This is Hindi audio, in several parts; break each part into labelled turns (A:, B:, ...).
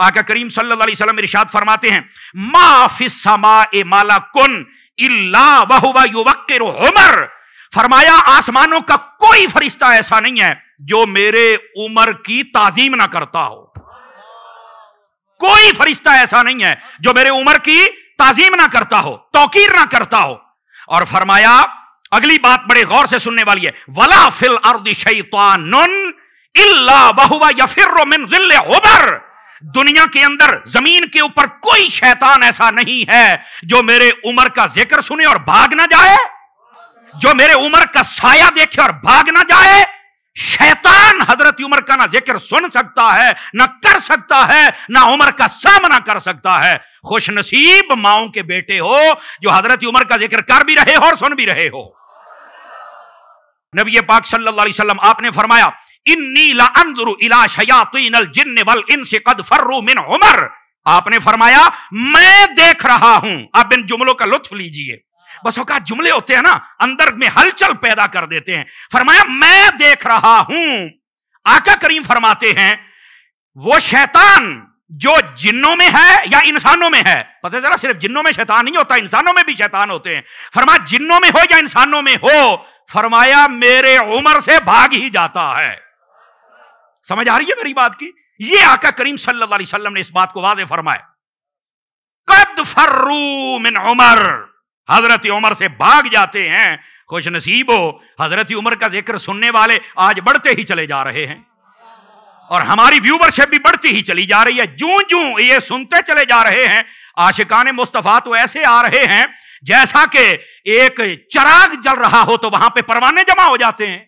A: आका करीम सल्लल्लाहु अलैहि वसल्लम इरशाद फरमाते हैं माफिस समा ए माला कुन इल्ला वहुवा उमर फरमाया आसमानों का कोई फरिश्ता ऐसा नहीं है जो मेरे उमर की ताजीम ना करता हो कोई फरिश्ता ऐसा नहीं है जो मेरे उमर की ताजीम ना करता हो तोकीर ना करता हो और फरमाया अगली बात बड़े गौर से सुनने वाली है वला फिल अर्दी शैतान इल्ला वहुवा यफिर मिन उमर दुनिया के अंदर जमीन के ऊपर कोई शैतान ऐसा नहीं है जो मेरे उम्र का जिक्र सुने और भाग ना जाए जो मेरे उम्र का साया देखे और भाग ना जाए शैतान हजरत उम्र का ना जिक्र सुन सकता है ना कर सकता है ना उम्र का सामना कर सकता है खुश नसीब माओ के बेटे हो जो हजरत उम्र का जिक्र कर भी रहे हो और सुन भी रहे हो नबी पाक सल्लल्लाहु अलैहि वसल्लम आपने फरमाया इन्नी उमर आपने फरमाया मैं देख रहा हूं आप इन जुमलों का लुत्फ लीजिए बस औकात जुमले होते हैं ना अंदर में हलचल पैदा कर देते हैं फरमाया मैं देख रहा हूं आका करीम फरमाते हैं वो शैतान जो जिन्नों में है या इंसानों में है पता जरा सिर्फ जिन्नों में शैतान नहीं होता इंसानों में भी शैतान होते हैं फरमा जिन्नों में हो या इंसानों में हो फरमाया मेरे उम्र से भाग ही जाता है समझ आ रही है मेरी बात की ये आका करीम सल्लल्लाहु अलैहि वसल्लम ने इस बात को वादे फरमाया कद फर्रू मिन उमर हजरत उमर से भाग जाते हैं खुश नसीब हो हजरत उमर का जिक्र सुनने वाले आज बढ़ते ही चले जा रहे हैं और हमारी व्यूवरशिप भी बढ़ती ही चली जा रही है जू जू ये सुनते चले जा रहे हैं आशिकान मुस्तफ़ा तो ऐसे आ रहे हैं जैसा कि एक चराग जल रहा हो तो वहां पे परवाने जमा हो जाते हैं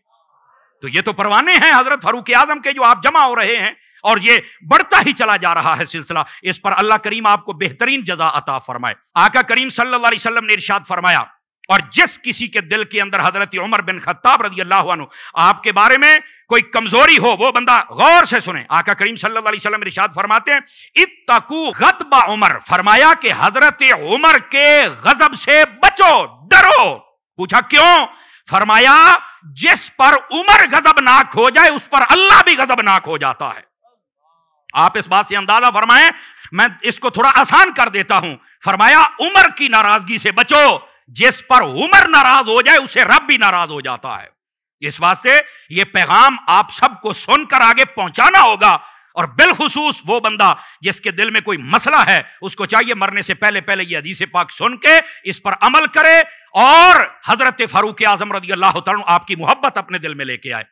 A: तो ये तो परवाने हैं हजरत फारूक आजम के जो आप जमा हो रहे हैं और ये बढ़ता ही चला जा रहा है सिलसिला इस पर अल्लाह करीम आपको बेहतरीन जजा अता फरमाए आका करीम सल्लल्लाहु अलैहि वसल्लम ने इरशाद फरमाया और जिस किसी के दिल के अंदर हजरत उमर बिन खत्ताब रजी अल्लाह आपके बारे में कोई कमजोरी हो वो बंदा गौर से सुने आका करीम सल्लल्लाहु अलैहि वसल्लम इरशाद फरमाते हैं गदबा उमर फरमाया कि हजरत उमर के गजब से बचो डरो पूछा क्यों फरमाया जिस पर उमर गजबनाक हो जाए उस पर अल्लाह भी गजबनाक हो जाता है आप इस बात से अंदाजा फरमाएं मैं इसको थोड़ा आसान कर देता हूं फरमाया उमर की नाराजगी से बचो जिस पर उमर नाराज हो जाए उसे रब भी नाराज हो जाता है इस वास्ते ये पैगाम आप सबको सुनकर आगे पहुंचाना होगा और बिलखसूस वो बंदा जिसके दिल में कोई मसला है उसको चाहिए मरने से पहले पहले यह हदीस पाक सुन के इस पर अमल करे और हजरत फारूक आजम रजी अल्लाह आपकी मोहब्बत अपने दिल में लेके आए